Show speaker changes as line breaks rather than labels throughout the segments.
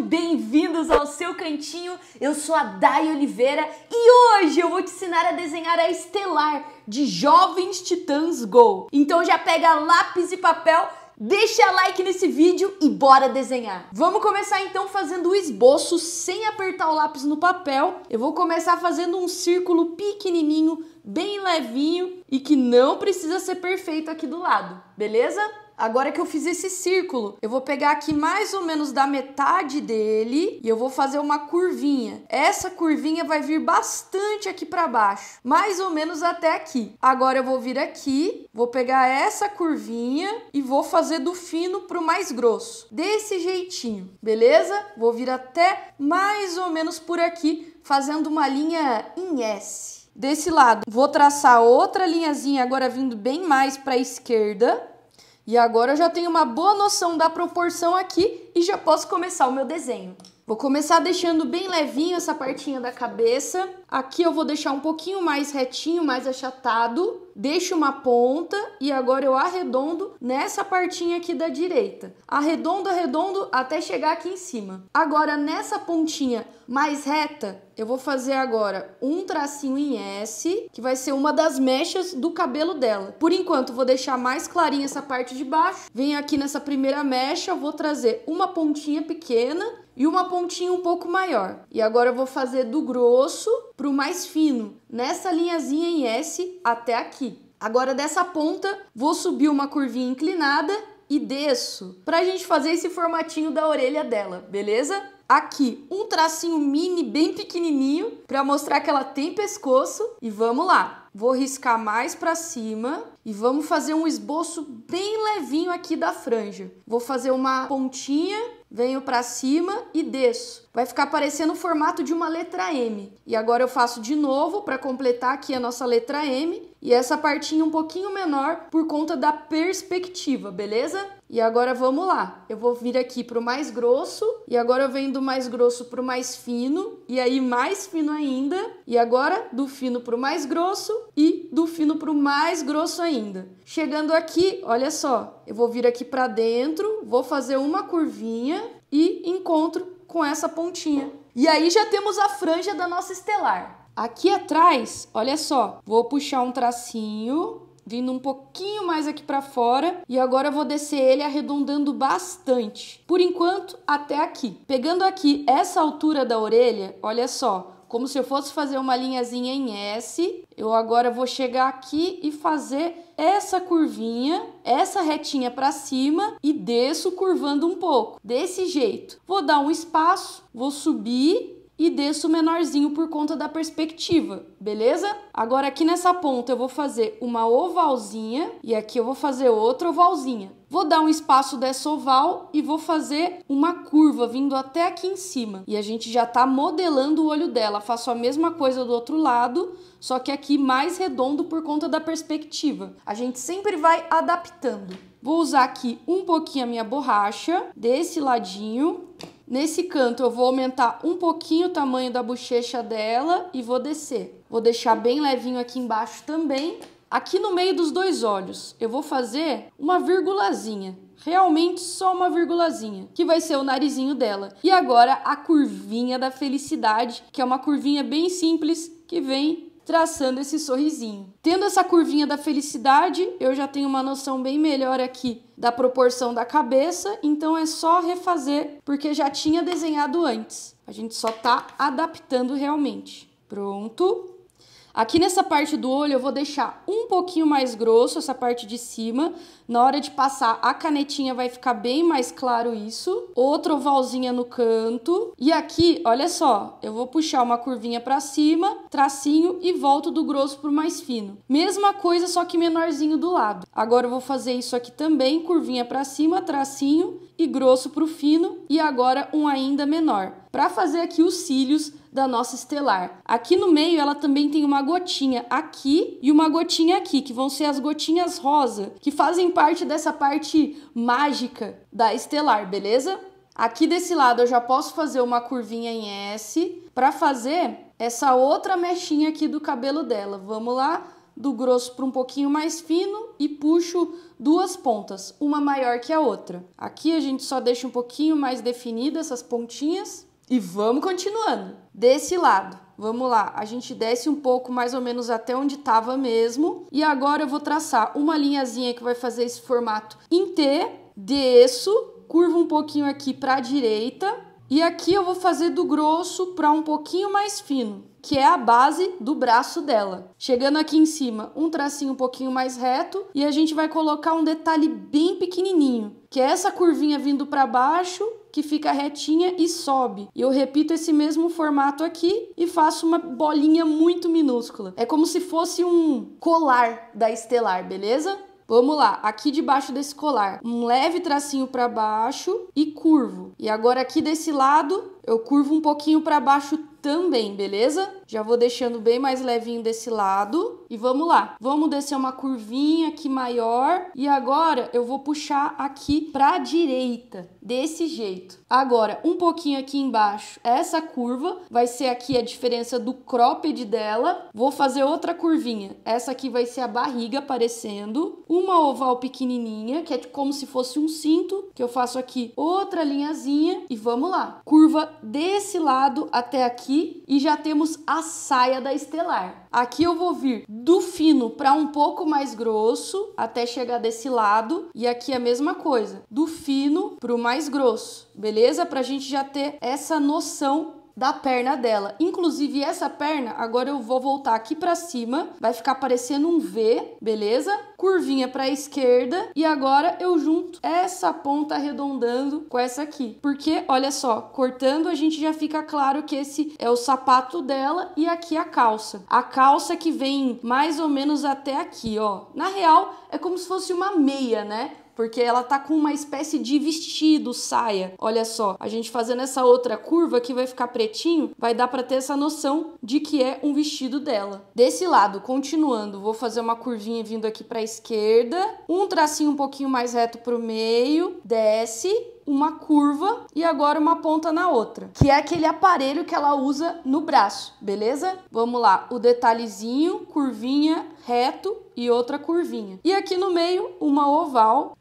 bem-vindos ao seu cantinho. Eu sou a Dai Oliveira e hoje eu vou te ensinar a desenhar a estelar de Jovens Titãs Go. Então já pega lápis e papel, deixa like nesse vídeo e bora desenhar. Vamos começar então fazendo o esboço sem apertar o lápis no papel. Eu vou começar fazendo um círculo pequenininho, bem levinho e que não precisa ser perfeito aqui do lado, beleza? Agora que eu fiz esse círculo, eu vou pegar aqui mais ou menos da metade dele e eu vou fazer uma curvinha. Essa curvinha vai vir bastante aqui para baixo, mais ou menos até aqui. Agora eu vou vir aqui, vou pegar essa curvinha e vou fazer do fino pro mais grosso, desse jeitinho, beleza? Vou vir até mais ou menos por aqui, fazendo uma linha em S. Desse lado, vou traçar outra linhazinha agora vindo bem mais para a esquerda e agora eu já tenho uma boa noção da proporção aqui e já posso começar o meu desenho. Vou começar deixando bem levinho essa partinha da cabeça. Aqui eu vou deixar um pouquinho mais retinho, mais achatado. Deixo uma ponta e agora eu arredondo nessa partinha aqui da direita. Arredondo, arredondo até chegar aqui em cima. Agora nessa pontinha mais reta, eu vou fazer agora um tracinho em S, que vai ser uma das mechas do cabelo dela. Por enquanto, vou deixar mais clarinha essa parte de baixo. Venho aqui nessa primeira mecha, vou trazer uma pontinha pequena e uma pontinha um pouco maior. E agora eu vou fazer do grosso pro mais fino, nessa linhazinha em S até aqui. Agora dessa ponta, vou subir uma curvinha inclinada e desço, pra gente fazer esse formatinho da orelha dela, beleza? aqui um tracinho mini bem pequenininho para mostrar que ela tem pescoço e vamos lá. Vou riscar mais para cima e vamos fazer um esboço bem levinho aqui da franja. Vou fazer uma pontinha, venho para cima e desço. Vai ficar parecendo o formato de uma letra M. E agora eu faço de novo para completar aqui a nossa letra M e essa partinha um pouquinho menor por conta da perspectiva, beleza? E agora vamos lá. Eu vou vir aqui pro mais grosso e agora eu venho do mais grosso pro mais fino e aí mais fino ainda e agora do fino pro mais grosso e do fino pro mais grosso ainda. Chegando aqui, olha só, eu vou vir aqui para dentro, vou fazer uma curvinha e encontro com essa pontinha. E aí já temos a franja da nossa estelar. Aqui atrás, olha só, vou puxar um tracinho, vindo um pouquinho mais aqui para fora e agora vou descer ele arredondando bastante. Por enquanto, até aqui. Pegando aqui essa altura da orelha, olha só, como se eu fosse fazer uma linhazinha em S, eu agora vou chegar aqui e fazer essa curvinha, essa retinha para cima e desço curvando um pouco. Desse jeito. Vou dar um espaço, vou subir e desço menorzinho por conta da perspectiva, beleza? Agora aqui nessa ponta eu vou fazer uma ovalzinha e aqui eu vou fazer outra ovalzinha. Vou dar um espaço dessa oval e vou fazer uma curva vindo até aqui em cima. E a gente já tá modelando o olho dela. Faço a mesma coisa do outro lado, só que aqui mais redondo por conta da perspectiva. A gente sempre vai adaptando. Vou usar aqui um pouquinho a minha borracha desse ladinho Nesse canto, eu vou aumentar um pouquinho o tamanho da bochecha dela e vou descer. Vou deixar bem levinho aqui embaixo também. Aqui no meio dos dois olhos, eu vou fazer uma virgulazinha. Realmente só uma virgulazinha, que vai ser o narizinho dela. E agora a curvinha da felicidade, que é uma curvinha bem simples que vem traçando esse sorrisinho. Tendo essa curvinha da felicidade, eu já tenho uma noção bem melhor aqui da proporção da cabeça, então é só refazer porque já tinha desenhado antes. A gente só tá adaptando realmente. Pronto. Aqui nessa parte do olho eu vou deixar um pouquinho mais grosso essa parte de cima. Na hora de passar a canetinha vai ficar bem mais claro isso. outro ovalzinha no canto. E aqui, olha só, eu vou puxar uma curvinha para cima, tracinho e volto do grosso pro mais fino. Mesma coisa, só que menorzinho do lado. Agora eu vou fazer isso aqui também, curvinha para cima, tracinho e grosso pro fino e agora um ainda menor para fazer aqui os cílios da nossa estelar. Aqui no meio ela também tem uma gotinha aqui e uma gotinha aqui, que vão ser as gotinhas rosa, que fazem parte dessa parte mágica da estelar, beleza? Aqui desse lado eu já posso fazer uma curvinha em S para fazer essa outra mechinha aqui do cabelo dela. Vamos lá? do grosso para um pouquinho mais fino e puxo duas pontas, uma maior que a outra. Aqui a gente só deixa um pouquinho mais definida essas pontinhas e vamos continuando. Desse lado, vamos lá. A gente desce um pouco mais ou menos até onde estava mesmo. E agora eu vou traçar uma linhazinha que vai fazer esse formato em T. Desço, curvo um pouquinho aqui para a direita. E aqui eu vou fazer do grosso para um pouquinho mais fino, que é a base do braço dela. Chegando aqui em cima, um tracinho um pouquinho mais reto e a gente vai colocar um detalhe bem pequenininho, que é essa curvinha vindo para baixo que fica retinha e sobe. E eu repito esse mesmo formato aqui e faço uma bolinha muito minúscula. É como se fosse um colar da estelar, beleza? Vamos lá, aqui debaixo desse colar, um leve tracinho para baixo e curvo. E agora aqui desse lado, eu curvo um pouquinho para baixo também, beleza? Já vou deixando bem mais levinho desse lado. E vamos lá. Vamos descer uma curvinha aqui maior. E agora eu vou puxar aqui para a direita, desse jeito. Agora, um pouquinho aqui embaixo, essa curva vai ser aqui a diferença do cropped dela. Vou fazer outra curvinha. Essa aqui vai ser a barriga aparecendo. Uma oval pequenininha, que é como se fosse um cinto, que eu faço aqui outra linhazinha. E vamos lá. Curva desse lado até aqui aqui e já temos a saia da Estelar. Aqui eu vou vir do fino para um pouco mais grosso até chegar desse lado e aqui é a mesma coisa, do fino para o mais grosso, beleza? Para a gente já ter essa noção da perna dela. Inclusive, essa perna, agora eu vou voltar aqui para cima, vai ficar parecendo um V, beleza? Curvinha para a esquerda e agora eu junto essa ponta arredondando com essa aqui. Porque, olha só, cortando a gente já fica claro que esse é o sapato dela e aqui a calça. A calça que vem mais ou menos até aqui, ó. Na real, é como se fosse uma meia, né? Porque ela tá com uma espécie de vestido, saia. Olha só, a gente fazendo essa outra curva que vai ficar pretinho, vai dar para ter essa noção de que é um vestido dela. Desse lado, continuando, vou fazer uma curvinha vindo aqui para a esquerda, um tracinho um pouquinho mais reto para o meio, desce uma curva e agora uma ponta na outra, que é aquele aparelho que ela usa no braço, beleza? Vamos lá, o detalhezinho, curvinha, reto e outra curvinha. E aqui no meio, uma oval.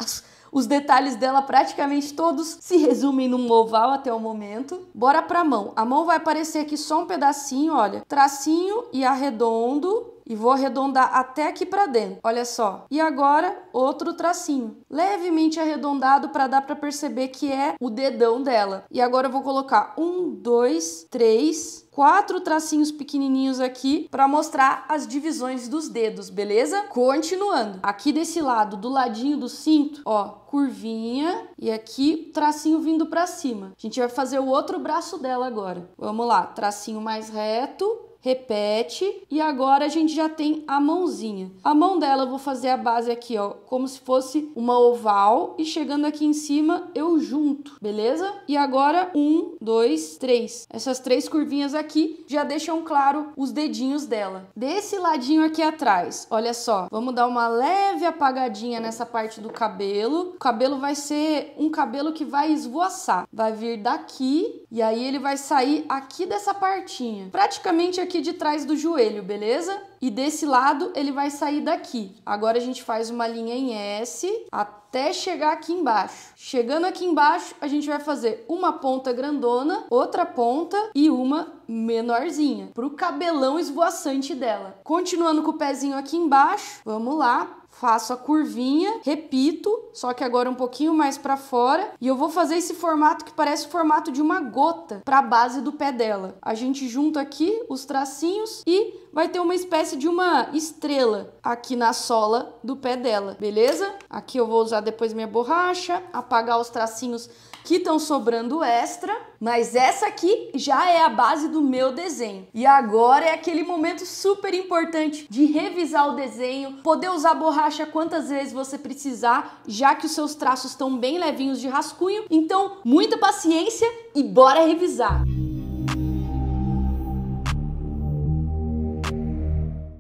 Os detalhes dela praticamente todos se resumem num oval até o momento. Bora pra mão. A mão vai aparecer aqui só um pedacinho, olha. Tracinho e arredondo e vou arredondar até aqui para dentro. Olha só. E agora outro tracinho, levemente arredondado para dar para perceber que é o dedão dela. E agora eu vou colocar um, dois, três, quatro tracinhos pequenininhos aqui para mostrar as divisões dos dedos, beleza? Continuando. Aqui desse lado, do ladinho do cinto, ó, curvinha e aqui tracinho vindo para cima. A gente vai fazer o outro braço dela agora. Vamos lá, tracinho mais reto, repete e agora a gente já tem a mãozinha. A mão dela eu vou fazer a base aqui, ó, como se fosse uma oval e chegando aqui em cima eu junto, beleza? E agora um, dois, três. Essas três curvinhas aqui já deixam claro os dedinhos dela. Desse ladinho aqui atrás, olha só, vamos dar uma leve apagadinha nessa parte do cabelo. O cabelo vai ser um cabelo que vai esvoaçar, vai vir daqui e aí ele vai sair aqui dessa partinha. Praticamente aqui aqui de trás do joelho, beleza? E desse lado ele vai sair daqui. Agora a gente faz uma linha em S até chegar aqui embaixo. Chegando aqui embaixo, a gente vai fazer uma ponta grandona, outra ponta e uma menorzinha, para o cabelão esvoaçante dela. Continuando com o pezinho aqui embaixo, vamos lá, faço a curvinha, repito, só que agora um pouquinho mais para fora, e eu vou fazer esse formato que parece o formato de uma gota para a base do pé dela. A gente junta aqui os tracinhos e vai ter uma espécie de uma estrela aqui na sola do pé dela, beleza? Aqui eu vou usar depois minha borracha, apagar os tracinhos que estão sobrando extra, mas essa aqui já é a base do meu desenho. E agora é aquele momento super importante de revisar o desenho, poder usar borracha quantas vezes você precisar, já que os seus traços estão bem levinhos de rascunho. Então, muita paciência e bora revisar!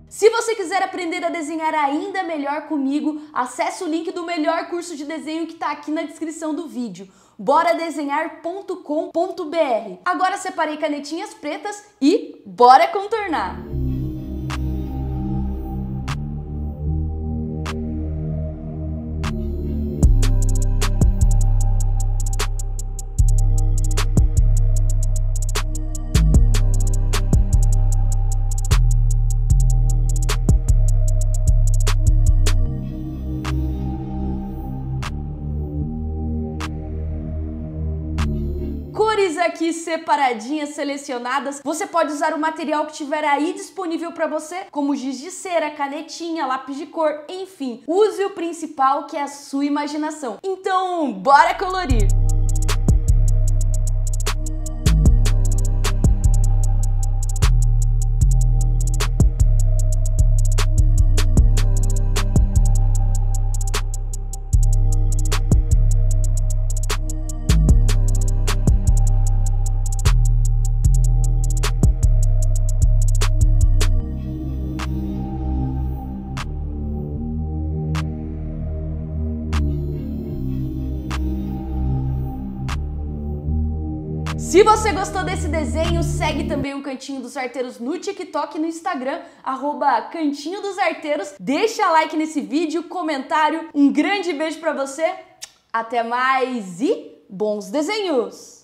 Se você quiser aprender a desenhar ainda melhor comigo, acesse o link do melhor curso de desenho que está aqui na descrição do vídeo bora desenhar.com.br. Agora separei canetinhas pretas e bora contornar! cores aqui separadinhas, selecionadas. Você pode usar o material que tiver aí disponível para você, como giz de cera, canetinha, lápis de cor, enfim. Use o principal que é a sua imaginação. Então, bora colorir! Se você gostou desse desenho, segue também o Cantinho dos Arteiros no TikTok e no Instagram, arroba Cantinho dos Arteiros. Deixa like nesse vídeo, comentário, um grande beijo para você, até mais e bons desenhos!